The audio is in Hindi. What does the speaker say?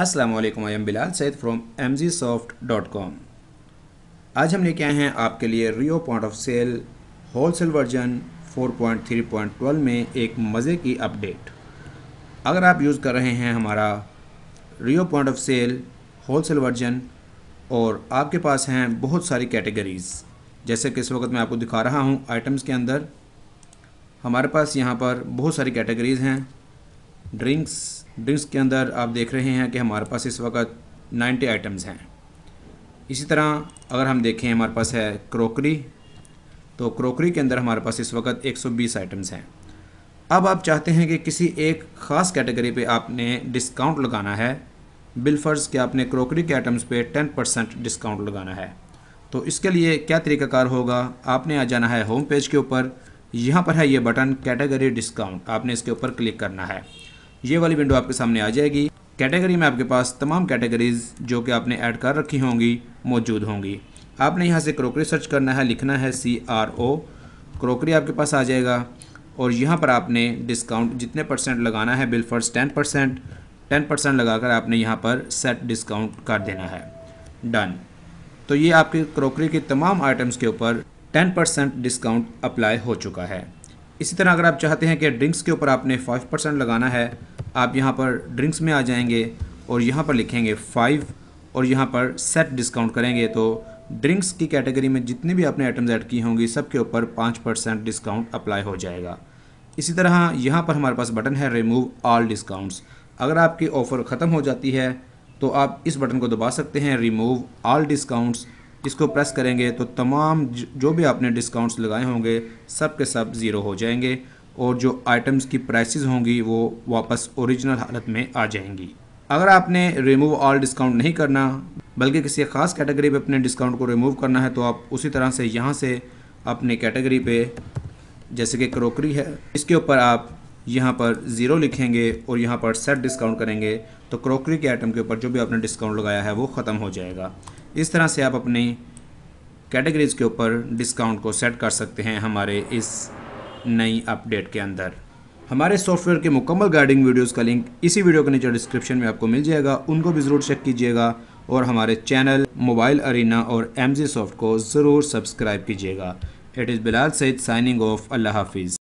Aslam I am Bilal Saeed from M G soft dot com आज हम लेके आए हैं आपके लिए Rio point of sale wholesale version 4.3.12 में एक मज़े की अपडेट अगर आप यूज़ कर रहे हैं हमारा Rio point of sale wholesale version और आपके पास हैं बहुत सारी कैटेगरीज़ जैसे कि इस वक्त मैं आपको दिखा रहा हूँ आइटम्स के अंदर हमारे पास यहाँ पर बहुत सारी कैटेगरीज़ हैं ड्रिंक्स ड्रिंक्स के अंदर आप देख रहे हैं कि हमारे पास इस वक्त 90 आइटम्स हैं इसी तरह अगर हम देखें हमारे पास है क्रोकरी तो क्रोकरी के अंदर हमारे पास इस वक्त 120 आइटम्स हैं अब आप चाहते हैं कि किसी एक ख़ास कैटेगरी पे आपने डिस्काउंट लगाना है बिलफर्ज के आपने क्रोकरी के आइटम्स पे 10 परसेंट डिस्काउंट लगाना है तो इसके लिए क्या तरीकाकार होगा आपने आ जाना है होम पेज के ऊपर यहाँ पर है ये बटन कैटेगरी डिस्काउंट आपने इसके ऊपर क्लिक करना है ये वाली विंडो आपके सामने आ जाएगी कैटेगरी में आपके पास तमाम कैटेगरीज जो कि आपने ऐड कर रखी होंगी मौजूद होंगी आपने यहाँ से क्रोकरी सर्च करना है लिखना है सी आर ओ क्रोकरी आपके पास आ जाएगा और यहाँ पर आपने डिस्काउंट जितने परसेंट लगाना है bill first ten percent ten percent लगा कर आपने यहाँ पर सेट डिस्काउंट कर देना है डन तो ये आपकी क्रोकरी के तमाम आइटम्स के ऊपर टेन परसेंट डिस्काउंट अप्लाई हो चुका है इसी तरह अगर आप चाहते हैं कि ड्रिंक्स के ऊपर आपने फ़ाइव परसेंट लगाना है आप यहाँ पर ड्रिंक्स में आ जाएंगे और यहाँ पर लिखेंगे फ़ाइव और यहाँ पर सेट डिस्काउंट करेंगे तो ड्रिंक्स की कैटेगरी में जितने भी आपने आइटम्स ऐड की होंगी सब के ऊपर पाँच परसेंट डिस्काउंट अप्लाई हो जाएगा इसी तरह यहाँ पर हमारे पास बटन है रिमूव ऑल डिस्काउंट्स अगर आपकी ऑफ़र ख़त्म हो जाती है तो आप इस बटन को दबा सकते हैं रिमूव ऑल डिस्काउंट्स इसको प्रेस करेंगे तो तमाम जो भी आपने डिस्काउंट्स लगाए होंगे सब के सब ज़ीरो हो जाएंगे और जो आइटम्स की प्राइसेस होंगी वो वापस ओरिजिनल हालत में आ जाएंगी अगर आपने रिमूव ऑल डिस्काउंट नहीं करना बल्कि किसी ख़ास कैटेगरी पे अपने डिस्काउंट को रिमूव करना है तो आप उसी तरह से यहाँ से अपने कैटेगरी पे जैसे कि क्रोकरी है इसके ऊपर आप यहाँ पर ज़ीरो लिखेंगे और यहाँ पर सेट डिस्काउंट करेंगे तो क्रोकरी के आइटम के ऊपर जो भी आपने डिस्काउंट लगाया है वो ख़त्म हो जाएगा इस तरह से आप अपनी कैटेगरीज के ऊपर डिस्काउंट को सेट कर सकते हैं हमारे इस नई अपडेट के अंदर हमारे सॉफ्टवेयर के मुकम्मल गाइडिंग वीडियोस का लिंक इसी वीडियो के नीचे डिस्क्रिप्शन में आपको मिल जाएगा उनको भी ज़रूर चेक कीजिएगा और हमारे चैनल मोबाइल अरीना और एम सॉफ्ट को ज़रूर सब्सक्राइब कीजिएगा it is Bilal Saeed signing off अल्लाह हाफिज़